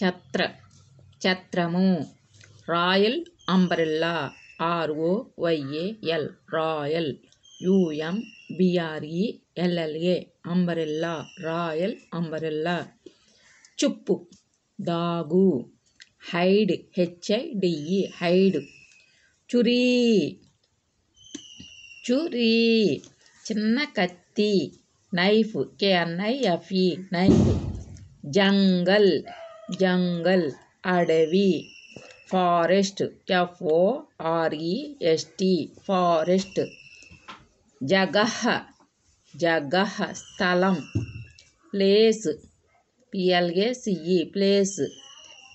சத்ர சத்ரமு royal umbrella R O Y A L royal U M B R E L L A umbrella royal umbrella சுப்பு தாகு hide H I D E hide சுரி சுரி சின்ன கத்தி நைஃபு கேஎன்ஐஎஃப்இ நைஃபு ஜங்கல் జంగల్ అడవి ఫారెస్ట్ ఎఫ్ఓఆర్ఈఎస్టీ ఫారెస్ట్ జగహ జగహ స్థలం ప్లేస్ పిఎల్ఏసిఈ ప్లేస్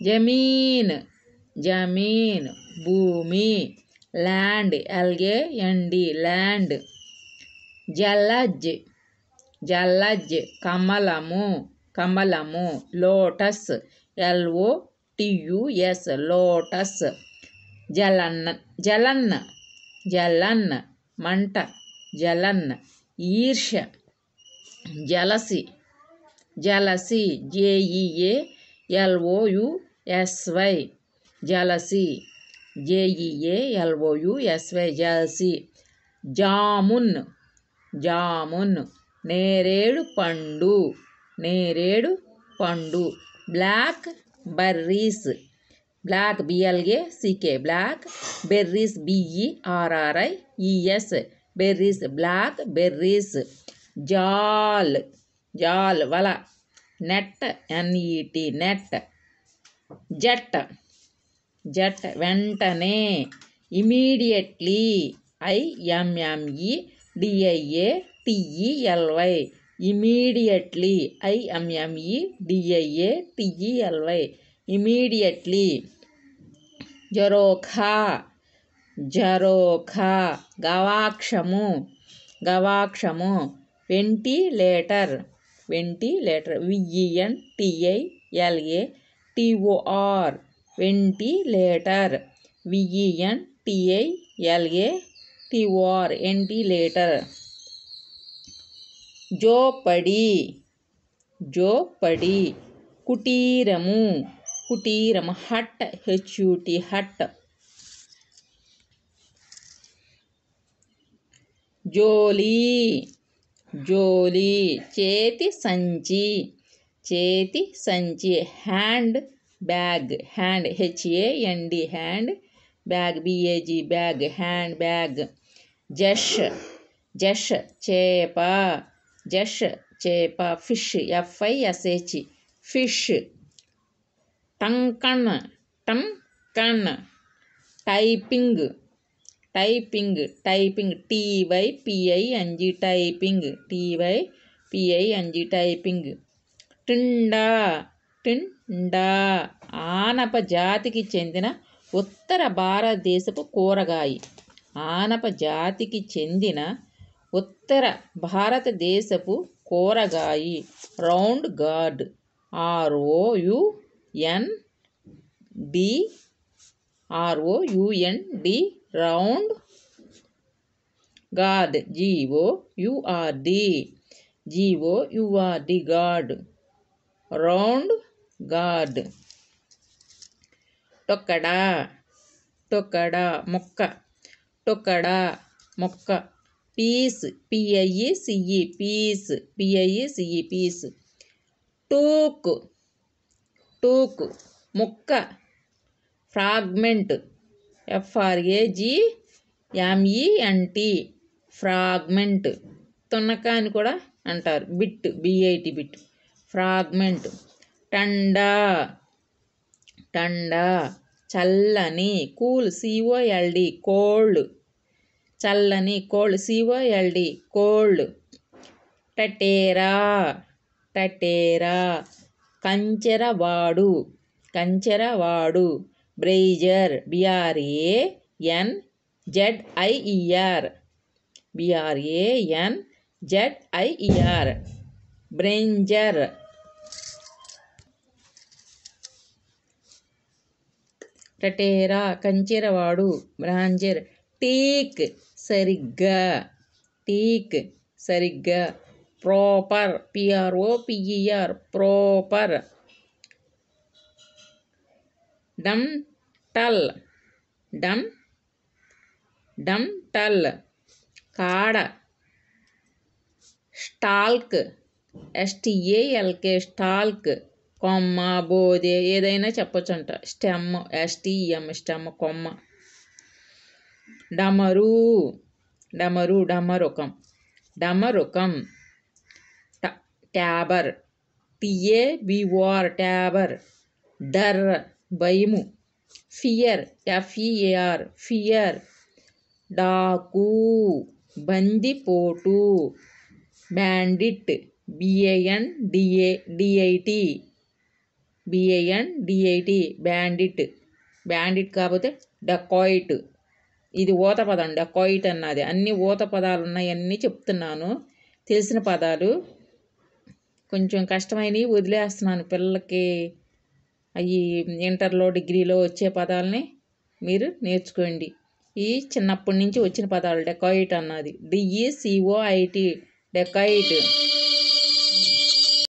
జమీన్ జమీన్ భూమి ల్యాండ్ ఎండి ల్యాండ్ జలజ్ జలజ్ కమలము కమలము లోటస్ ఎల్ఓ టియుఎస్ లోటస్ జలన్ జలన్ జలన్ మంట జలన్ ఈర్ష jealousy jealousy J E A L O U S Y jealousy J E A L O U S Y jealousy జామున్ జామున్ నేరేడు పండు నేరేడు పండు black बर्रीस black B L C K black बेर्रीस B are R S बेर्रीस black बेर्रीस जाल जाल वला net N E T net jet jet वेंटने immediately E M M E D L Y immediately ఐఎంఎంఈడిఐఏటిఈఎల్వై immediately జరోఖా జరోఖా గవాక్షము గవాక్షము ventilator ventilator VEN టిఐఎల్ఏ టిఓఆర్ ventilator VEN టిఐఎల్ఏ టిఓఆర్ ventilator जोपड़ी जोपड़ी जो कुटीरमु कुटीरम हट हेच हट जोली जोली चेति संची चेती संची hand bag hand H A Andy hand bag B A G bag hand bag जश जश चेपा జష్ చేప fish F I S H fish టంకన్ టమ్ కన్ typing typing typing T Y P I N G typing T Y P I N G typing టిండా టిండా ఆనప జాతికి చెందిన ఉత్తర భారతదేశపు కూరగాయ ఆనప జాతికి చెందిన ఉత్తర భారతదేశపు కూరగాయ round gourd N D R O U N D round gourd G O U R D G O U R D gourd round gourd టొక్కడా టొక్కడా మొక్క టొక్కడా మొక్క piece P I E C E piece P I E C E piece టూక్ టూక్ ముక్క ఫ్రాగ్మెంట్ ఎఫ్ఆర్ఏజీ ఎంఈఎన్టీ ఫ్రాగ్మెంట్ తున్నక అని కూడా అంటారు బిట్ బిఐటి బిట్ ఫ్రాగ్మెంట్ టండా టండా చల్లని కూల్ సిఓఎల్డి కోల్డ్ ಚಲ್ಲನಿ ಕೋಳ್ ಸಿವ ಕೋಲ್ಡ್ ಸಿಒಎಲ್ಡಿ ಕೋ ಟೇರ ಟೇರ ಕಂಚೆವಾಡು ಕಂಚೆವಾಡು brazier B R N Z R B R N Z R brazier ಟಟೇರ ಕಂಚರವಾಡು ಬ್ರಾಂಜರ್ టీక్ సరిగ్గా టీక్ సరిగ్గా ప్రోపర్ పిఈఆర్ ప్రోపర్ డమ్ టల్ డమ్ డమ్ టల్ కాడ స్టాల్క్ ఎస్టీఏఎల్కే స్టాల్క్ కొమ్మ బోదే ఏదైనా చెప్పొచ్చంట స్టెమ్ ఎస్టీఎం స్టెమ్ కొమ్మ డమరు డమరు డమరుకం డమరుకం ట్యాబర్ టిఏ బిఆర్ ట్యాబర్ డర్ భయము ఫియర్ ఎఫ్ఈఏఆర్ ఫియర్ డాకు బందిపోటు bandit B A N D A D I T B A N D I T bandit bandit కాకపోతే డకాయిట్ ఇది ఊత పదం అండి అన్నది అన్ని ఊత పదాలు ఉన్నాయన్నీ చెప్తున్నాను తెలిసిన పదాలు కొంచెం కష్టమైనవి వదిలేస్తున్నాను పిల్లలకి అవి ఇంటర్లో డిగ్రీలో వచ్చే పదాలని మీరు నేర్చుకోండి ఈ చిన్నప్పటి నుంచి వచ్చిన పదాలు డెకాయిట్ అన్నది డిఈసిఓఐటి డెకాయిట్